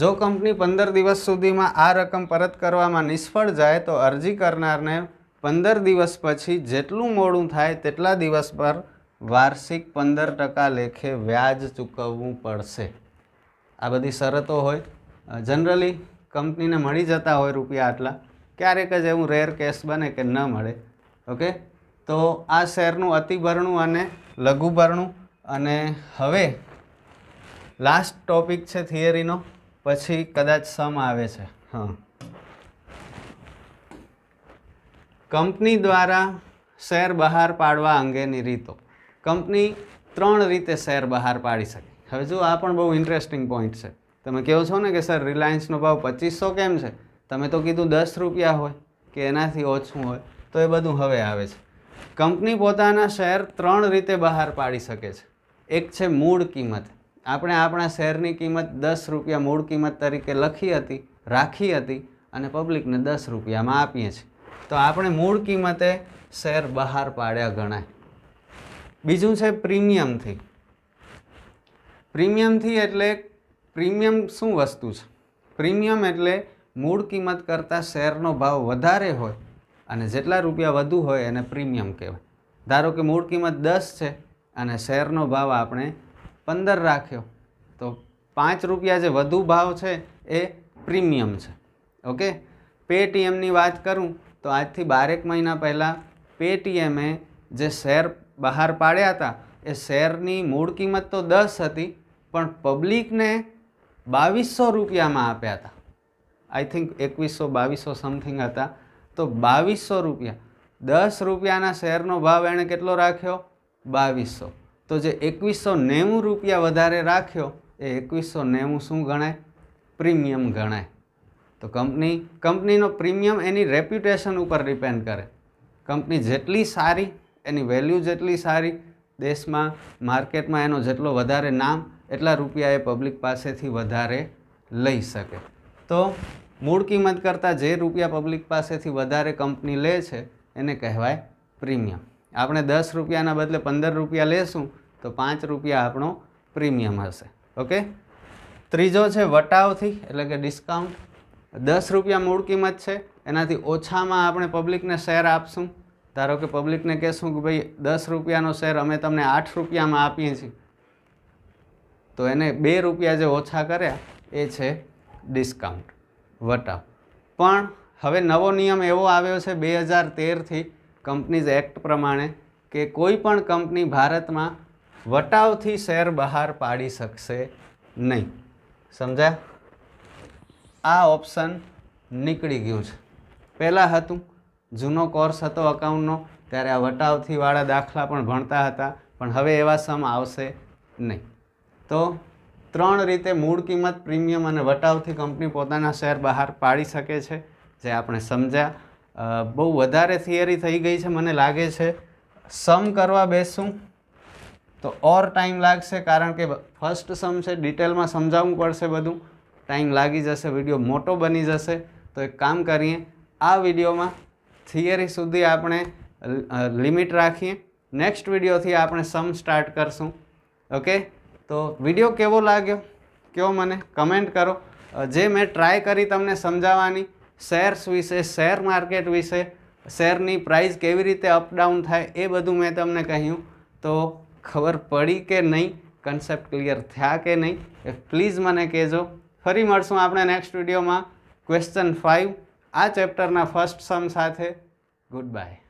જો કંપની પંદર દિવસ સુધીમાં આ રકમ પરત કરવામાં નિષ્ફળ જાય તો અરજી કરનારને પંદર દિવસ પછી જેટલું મોડું થાય તેટલા દિવસ પર વાર્ષિક પંદર ટકા લેખે વ્યાજ ચૂકવવું પડશે આ બધી શરતો હોય જનરલી કંપનીને મળી જતા હોય રૂપિયા આટલા ક્યારેક જ એવું રેર કેસ બને કે ન મળે ઓકે તો આ શેરનું અતિભરણું અને લઘુભરણું અને હવે લાસ્ટ ટોપિક છે થિયરીનો પછી કદાચ સમ આવે છે હા કંપની દ્વારા શેર બહાર પાડવા અંગેની રીતો કંપની ત્રણ રીતે શેર બહાર પાડી શકે હવે જો આ પણ બહુ ઇન્ટરેસ્ટિંગ પોઈન્ટ છે તમે કહો છો ને કે સર રિલાયન્સનો ભાવ પચીસો કેમ છે તમે તો કીધું દસ રૂપિયા હોય કે એનાથી ઓછું હોય તો એ બધું હવે આવે છે કંપની પોતાના શેર ત્રણ રીતે બહાર પાડી શકે છે એક છે મૂળ કિંમત આપણે આપણા શેરની કિંમત દસ રૂપિયા મૂળ કિંમત તરીકે લખી હતી રાખી હતી અને પબ્લિકને દસ રૂપિયામાં આપીએ છીએ તો આપણે મૂળ કિંમતે શેર બહાર પાડ્યા ગણાય બીજું છે પ્રીમિયમથી પ્રીમિયમથી એટલે પ્રીમિયમ શું વસ્તુ છે પ્રીમિયમ એટલે મૂળ કિંમત કરતાં શેરનો ભાવ વધારે હોય અને જેટલા રૂપિયા વધુ હોય એને પ્રીમિયમ કહેવાય ધારો કે મૂળ કિંમત દસ છે અને શેરનો ભાવ આપણે પંદર રાખ્યો તો પાંચ રૂપિયા જે વધુ ભાવ છે એ પ્રીમિયમ છે ઓકે પેટીએમની વાત કરું તો આજથી બારેક મહિના પહેલાં પેટીએમે જે શેર બહાર પાડ્યા હતા એ શેરની મૂળ કિંમત તો દસ હતી પણ પબ્લિકને બાવીસો રૂપિયામાં આપ્યા હતા આઈ થિંક એકવીસો બાવીસો સમથિંગ હતા તો બાવીસો રૂપિયા દસ રૂપિયાના શેરનો ભાવ એણે કેટલો રાખ્યો બાવીસો તો જે એકવીસો નેવું રૂપિયા વધારે રાખ્યો એ એકવીસો નેવું શું ગણાય પ્રીમિયમ ગણાય તો કંપની કંપનીનો પ્રીમિયમ એની રેપ્યુટેશન ઉપર ડિપેન્ડ કરે કંપની જેટલી સારી એની વેલ્યુ જેટલી સારી દેશમાં માર્કેટમાં એનો જેટલો વધારે નામ એટલા રૂપિયા એ પબ્લિક પાસેથી વધારે લઈ શકે તો મૂળ કિંમત કરતાં જે રૂપિયા પબ્લિક પાસેથી વધારે કંપની લે છે એને કહેવાય પ્રીમિયમ આપણે દસ રૂપિયાના બદલે પંદર રૂપિયા લેશું તો પાંચ રૂપિયા આપણો પ્રીમિયમ હશે ઓકે ત્રીજો છે વટાવથી એટલે કે ડિસ્કાઉન્ટ દસ રૂપિયા મૂળ કિંમત છે એનાથી ઓછામાં આપણે પબ્લિકને શેર આપશું ધારો કે પબ્લિકને કહેશું કે ભાઈ દસ રૂપિયાનો શેર અમે તમને આઠ રૂપિયામાં આપીએ છીએ તો એને બે રૂપિયા જે ઓછા કર્યા એ છે ડિસ્કાઉન્ટ વટાવ પણ હવે નવો નિયમ એવો આવ્યો છે બે હજાર તેરથી કંપનીઝ એક્ટ પ્રમાણે કે કોઈ પણ કંપની ભારતમાં વટાવથી શેર બહાર પાડી શકશે નહીં સમજાય આ ઓપ્શન નીકળી ગયું છે પહેલાં હતું જૂનો કોર્સ હતો અકાઉન્ટનો ત્યારે આ વટાવથીવાળા દાખલા પણ ભણતા હતા પણ હવે એવા સમ આવશે નહીં તો ત્રણ રીતે મૂળ કિંમત પ્રીમિયમ અને વટાવથી કંપની પોતાના શેર બહાર પાડી શકે છે જે આપણે સમજ્યા બહુ વધારે થિયરી થઈ ગઈ છે મને લાગે છે સમ કરવા બેસું તો ઓર ટાઈમ લાગશે કારણ કે ફર્સ્ટ સમ છે ડિટેલમાં સમજાવવું પડશે બધું ટાઈમ લાગી જશે વિડીયો મોટો બની જશે તો એક કામ કરીએ આ વિડીયોમાં થિયરી સુધી આપણે લિમિટ રાખીએ નેક્સ્ટ વિડીયોથી આપણે સમ સ્ટાર્ટ કરશું ઓકે તો વિડીયો કેવો લાગ્યો કયો મને કમેન્ટ કરો જે મેં ટ્રાય કરી તમને સમજાવવાની શેર્સ વિશે શેર માર્કેટ વિશે શેરની પ્રાઇસ કેવી રીતે અપડાઉન થાય એ બધું મેં તમને કહ્યું તો ખબર પડી કે નહીં કન્સેપ્ટ ક્લિયર થયા કે નહીં એ પ્લીઝ મને કહેજો ફરી મળશું આપણે નેક્સ્ટ વિડીયોમાં ક્વેશ્ચન ફાઇવ આ ચેપ્ટરના ફર્સ્ટ સમ સાથે ગુડ બાય